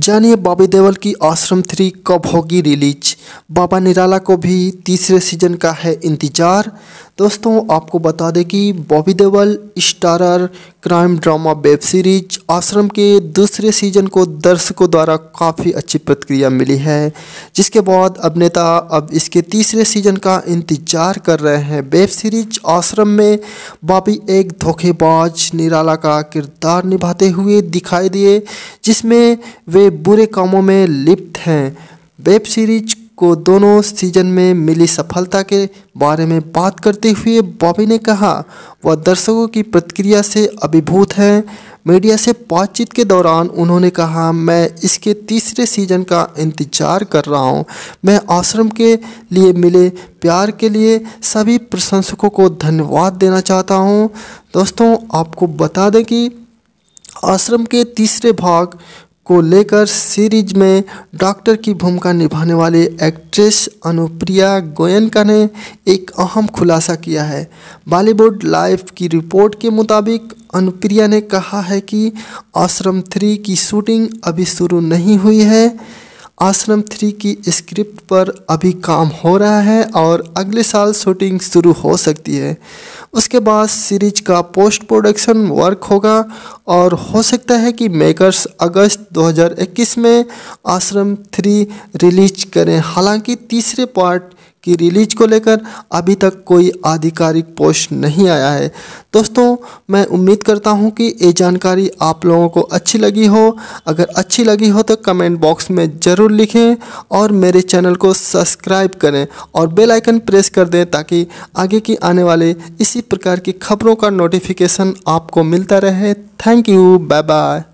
जानिए बॉबी देवल की आश्रम थ्री कब होगी रिलीज बाबा निराला को भी तीसरे सीजन का है इंतजार दोस्तों आपको बता दें कि Bobby Deol starrer crime drama web series Aashram के दूसरे सीजन को दर्शकों द्वारा काफ़ी अच्छी प्रतिक्रिया मिली है जिसके बाद अभिनेता अब इसके तीसरे सीजन का इंतजार कर रहे हैं वेब सीरीज आश्रम में बॉबी एक धोखेबाज निराला का किरदार निभाते हुए दिखाई दिए जिसमें वे बुरे कामों में लिप्त हैं वेब सीरीज को दोनों सीजन में मिली सफलता के बारे में बात करते हुए बॉबी ने कहा वह दर्शकों की प्रतिक्रिया से अभिभूत हैं मीडिया से बातचीत के दौरान उन्होंने कहा मैं इसके तीसरे सीजन का इंतजार कर रहा हूं। मैं आश्रम के लिए मिले प्यार के लिए सभी प्रशंसकों को धन्यवाद देना चाहता हूं। दोस्तों आपको बता दें कि आश्रम के तीसरे भाग को लेकर सीरीज में डॉक्टर की भूमिका निभाने वाले एक्ट्रेस अनुप्रिया गोयनका ने एक अहम खुलासा किया है बॉलीवुड लाइफ की रिपोर्ट के मुताबिक अनुप्रिया ने कहा है कि आश्रम थ्री की शूटिंग अभी शुरू नहीं हुई है आश्रम थ्री की स्क्रिप्ट पर अभी काम हो रहा है और अगले साल शूटिंग शुरू हो सकती है उसके बाद सीरीज का पोस्ट प्रोडक्शन वर्क होगा और हो सकता है कि मेकर्स अगस्त 2021 में आश्रम थ्री रिलीज करें हालांकि तीसरे पार्ट की रिलीज को लेकर अभी तक कोई आधिकारिक पोस्ट नहीं आया है दोस्तों मैं उम्मीद करता हूं कि ये जानकारी आप लोगों को अच्छी लगी हो अगर अच्छी लगी हो तो कमेंट बॉक्स में ज़रूर लिखें और मेरे चैनल को सब्सक्राइब करें और बेल आइकन प्रेस कर दें ताकि आगे की आने वाले इसी प्रकार की खबरों का नोटिफिकेशन आपको मिलता रहे थैंक यू बाय बाय